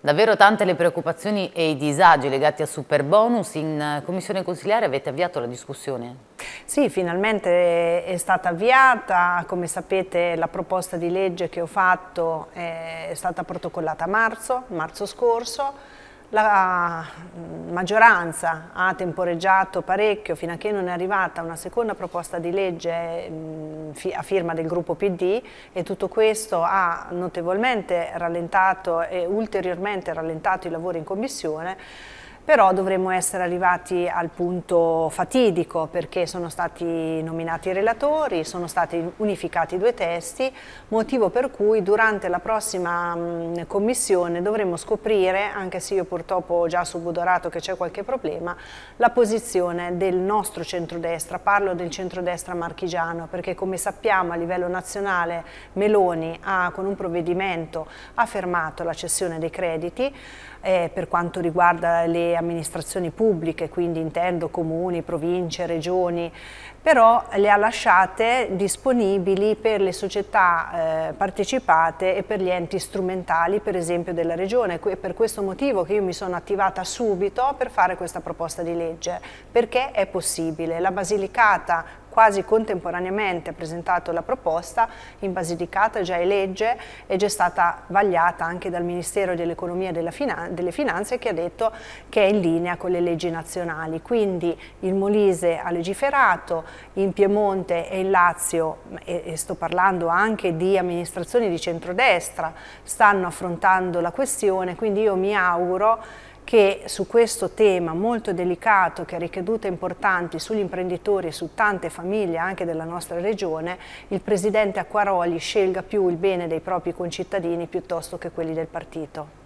Davvero tante le preoccupazioni e i disagi legati al Superbonus. in commissione consiliare avete avviato la discussione? Sì, finalmente è stata avviata, come sapete la proposta di legge che ho fatto eh, è stata protocollata a marzo, marzo scorso, la maggioranza ha temporeggiato parecchio fino a che non è arrivata una seconda proposta di legge mm, a firma del gruppo PD e tutto questo ha notevolmente rallentato e ulteriormente rallentato i lavori in commissione però dovremmo essere arrivati al punto fatidico perché sono stati nominati i relatori, sono stati unificati i due testi, motivo per cui durante la prossima mm, commissione dovremo scoprire, anche se io purtroppo ho già subodorato che c'è qualche problema, la posizione del nostro centrodestra, parlo del centrodestra marchigiano perché come sappiamo a livello nazionale Meloni ha con un provvedimento ha fermato la cessione dei crediti eh, per quanto riguarda le amministrazioni pubbliche, quindi intendo comuni, province, regioni, però le ha lasciate disponibili per le società eh, partecipate e per gli enti strumentali, per esempio della regione. È per questo motivo che io mi sono attivata subito per fare questa proposta di legge, perché è possibile. La Basilicata quasi contemporaneamente presentato la proposta in Basilicata, già è legge e già è stata vagliata anche dal Ministero dell'Economia e Finan delle Finanze che ha detto che è in linea con le leggi nazionali. Quindi il Molise ha legiferato, in Piemonte e in Lazio, e, e sto parlando anche di amministrazioni di centrodestra, stanno affrontando la questione, quindi io mi auguro che su questo tema molto delicato che ha ricadute importanti sugli imprenditori e su tante famiglie anche della nostra regione, il Presidente Acquaroli scelga più il bene dei propri concittadini piuttosto che quelli del partito.